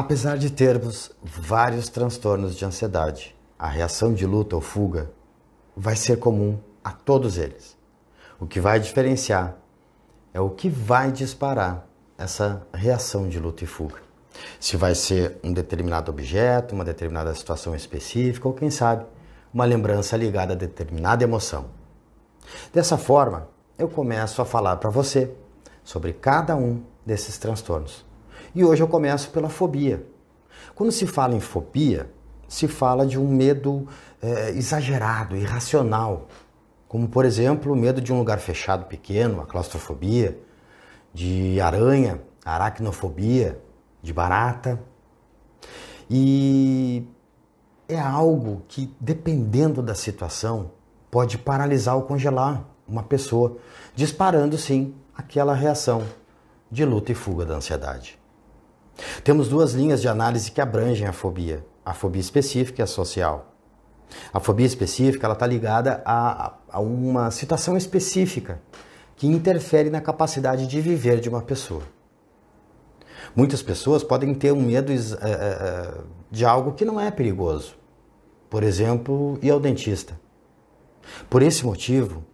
Apesar de termos vários transtornos de ansiedade, a reação de luta ou fuga vai ser comum a todos eles. O que vai diferenciar é o que vai disparar essa reação de luta e fuga. Se vai ser um determinado objeto, uma determinada situação específica ou, quem sabe, uma lembrança ligada a determinada emoção. Dessa forma, eu começo a falar para você sobre cada um desses transtornos e hoje eu começo pela fobia. Quando se fala em fobia, se fala de um medo é, exagerado, irracional, como por exemplo o medo de um lugar fechado pequeno, a claustrofobia, de aranha, a aracnofobia, de barata. E é algo que, dependendo da situação, pode paralisar ou congelar uma pessoa, disparando sim aquela reação de luta e fuga da ansiedade. Temos duas linhas de análise que abrangem a fobia: a fobia específica e a social. A fobia específica está ligada a, a uma situação específica que interfere na capacidade de viver de uma pessoa. Muitas pessoas podem ter um medo é, é, é, de algo que não é perigoso, por exemplo, ir ao dentista. Por esse motivo,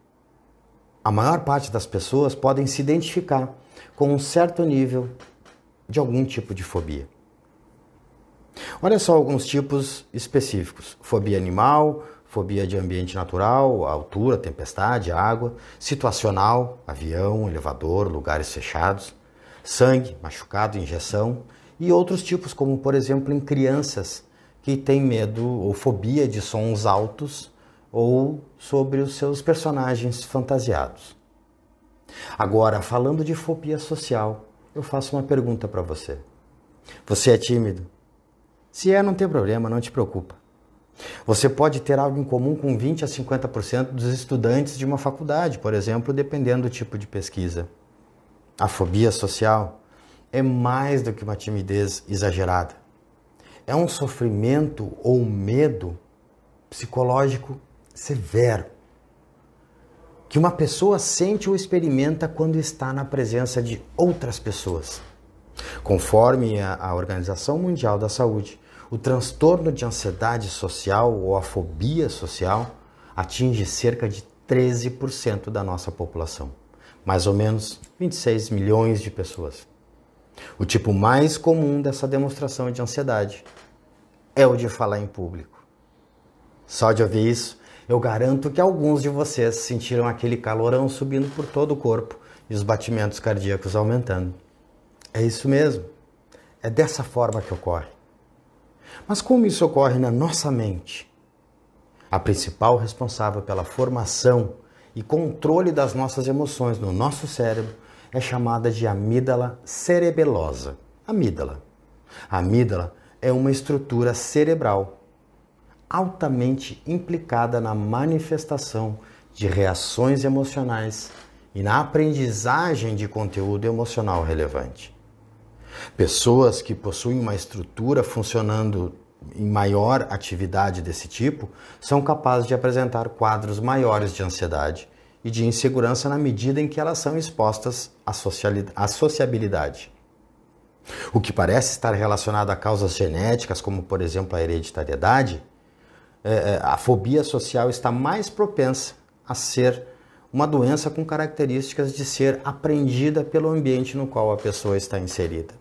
a maior parte das pessoas podem se identificar com um certo nível de algum tipo de fobia. Olha só alguns tipos específicos: fobia animal, fobia de ambiente natural, altura, tempestade, água, situacional, avião, elevador, lugares fechados, sangue, machucado, injeção e outros tipos, como por exemplo em crianças que têm medo ou fobia de sons altos ou sobre os seus personagens fantasiados. Agora, falando de fobia social, eu faço uma pergunta para você. Você é tímido? Se é, não tem problema, não te preocupa. Você pode ter algo em comum com 20 a 50% dos estudantes de uma faculdade, por exemplo, dependendo do tipo de pesquisa. A fobia social é mais do que uma timidez exagerada. É um sofrimento ou medo psicológico severo que uma pessoa sente ou experimenta quando está na presença de outras pessoas. Conforme a, Organização Mundial da Saúde, o transtorno de ansiedade social ou a fobia social atinge cerca de 13% da nossa população, mais ou menos 26 milhões de pessoas. O tipo mais comum dessa demonstração de ansiedade é o de falar em público. Só de ouvir isso, eu garanto que alguns de vocês sentiram aquele calorão subindo por todo o corpo e os batimentos cardíacos aumentando. É isso mesmo. É dessa forma que ocorre. Mas como isso ocorre na nossa mente? A principal responsável pela formação e controle das nossas emoções no nosso cérebro é chamada de amígdala cerebelosa. Amígdala. A amígdala é uma estrutura cerebral altamente implicada na manifestação de reações emocionais e na aprendizagem de conteúdo emocional relevante. Pessoas que possuem uma estrutura funcionando em maior atividade desse tipo são capazes de apresentar quadros maiores de ansiedade e de insegurança na medida em que elas são expostas à sociabilidade. O que parece estar relacionado a causas genéticas, como por exemplo a hereditariedade, é, é, a fobia social está mais propensa a ser uma doença com características de ser aprendida pelo ambiente no qual a pessoa está inserida.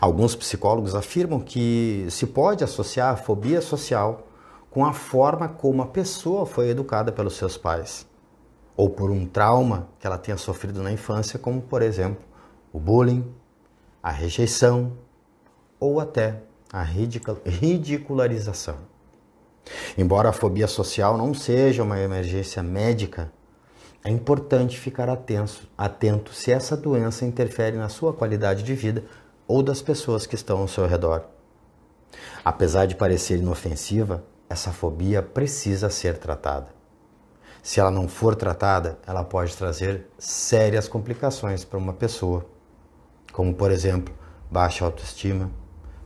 Alguns psicólogos afirmam que se pode associar a fobia social com a forma como a pessoa foi educada pelos seus pais, ou por um trauma que ela tenha sofrido na infância, como por exemplo o bullying, a rejeição ou até a ridicularização. Embora a fobia social não seja uma emergência médica, é importante ficar atento, atento se essa doença interfere na sua qualidade de vida ou das pessoas que estão ao seu redor. Apesar de parecer inofensiva, essa fobia precisa ser tratada. Se ela não for tratada, ela pode trazer sérias complicações para uma pessoa, como, por exemplo, baixa autoestima,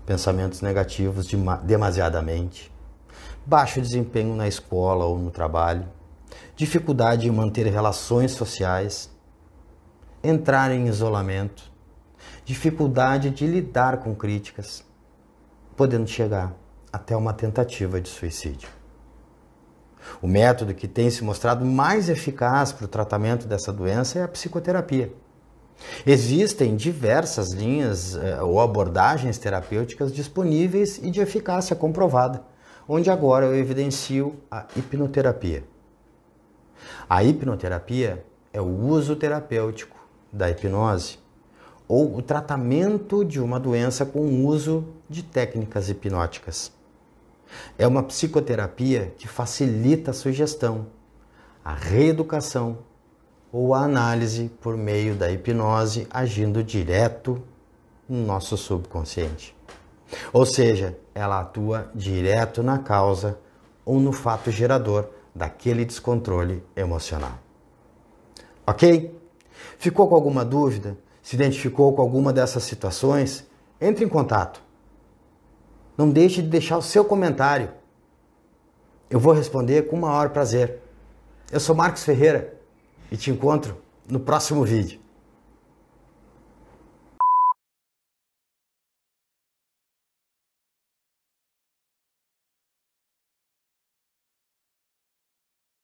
pensamentos negativos demasiadamente, baixo desempenho na escola ou no trabalho, dificuldade em manter relações sociais, entrar em isolamento, dificuldade de lidar com críticas, podendo chegar até uma tentativa de suicídio. O método que tem se mostrado mais eficaz para o tratamento dessa doença é a psicoterapia. Existem diversas linhas eh, ou abordagens terapêuticas disponíveis e de eficácia comprovada onde agora eu evidencio a hipnoterapia. A hipnoterapia é o uso terapêutico da hipnose ou o tratamento de uma doença com o uso de técnicas hipnóticas. É uma psicoterapia que facilita a sugestão, a reeducação ou a análise por meio da hipnose agindo direto no nosso subconsciente. Ou seja, ela atua direto na causa ou no fato gerador daquele descontrole emocional. Ok? Ficou com alguma dúvida? Se identificou com alguma dessas situações? Entre em contato. Não deixe de deixar o seu comentário. Eu vou responder com o maior prazer. Eu sou Marcos Ferreira e te encontro no próximo vídeo.